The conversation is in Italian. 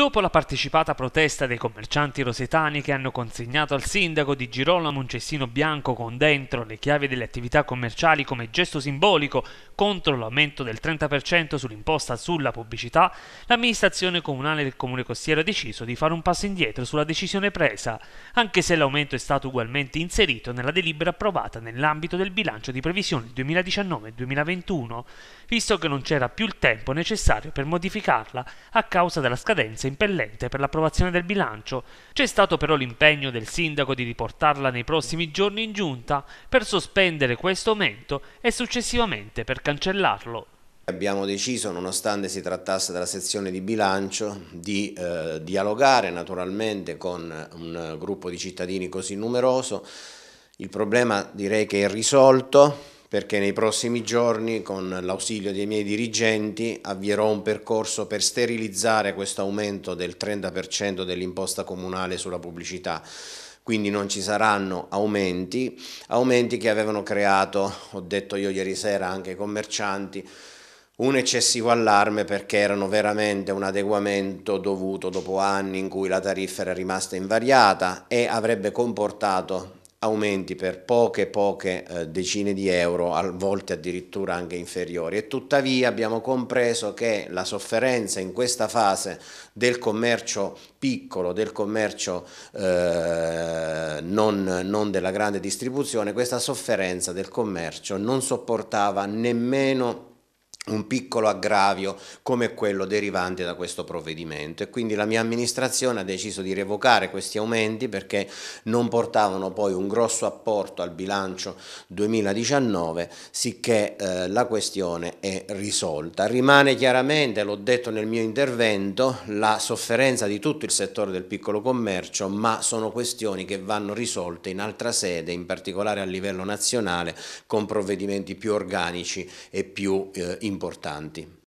Dopo la partecipata protesta dei commercianti rosetani che hanno consegnato al sindaco di Girolamo un cestino bianco con dentro le chiavi delle attività commerciali come gesto simbolico contro l'aumento del 30% sull'imposta sulla pubblicità, l'amministrazione comunale del comune costiero ha deciso di fare un passo indietro sulla decisione presa, anche se l'aumento è stato ugualmente inserito nella delibera approvata nell'ambito del bilancio di previsione 2019-2021, visto che non c'era più il tempo necessario per modificarla a causa della scadenza impellente per l'approvazione del bilancio, c'è stato però l'impegno del sindaco di riportarla nei prossimi giorni in giunta per sospendere questo aumento e successivamente per cancellarlo. Abbiamo deciso, nonostante si trattasse della sezione di bilancio, di eh, dialogare naturalmente con un gruppo di cittadini così numeroso. Il problema direi che è risolto, perché nei prossimi giorni, con l'ausilio dei miei dirigenti, avvierò un percorso per sterilizzare questo aumento del 30% dell'imposta comunale sulla pubblicità. Quindi non ci saranno aumenti, aumenti che avevano creato, ho detto io ieri sera anche ai commercianti, un eccessivo allarme perché erano veramente un adeguamento dovuto dopo anni in cui la tariffa era rimasta invariata e avrebbe comportato aumenti per poche poche eh, decine di euro, a volte addirittura anche inferiori e tuttavia abbiamo compreso che la sofferenza in questa fase del commercio piccolo, del commercio eh, non, non della grande distribuzione, questa sofferenza del commercio non sopportava nemmeno un piccolo aggravio come quello derivante da questo provvedimento e quindi la mia amministrazione ha deciso di revocare questi aumenti perché non portavano poi un grosso apporto al bilancio 2019 sicché eh, la questione è risolta. Rimane chiaramente, l'ho detto nel mio intervento, la sofferenza di tutto il settore del piccolo commercio ma sono questioni che vanno risolte in altra sede, in particolare a livello nazionale con provvedimenti più organici e più eh, importanti importanti.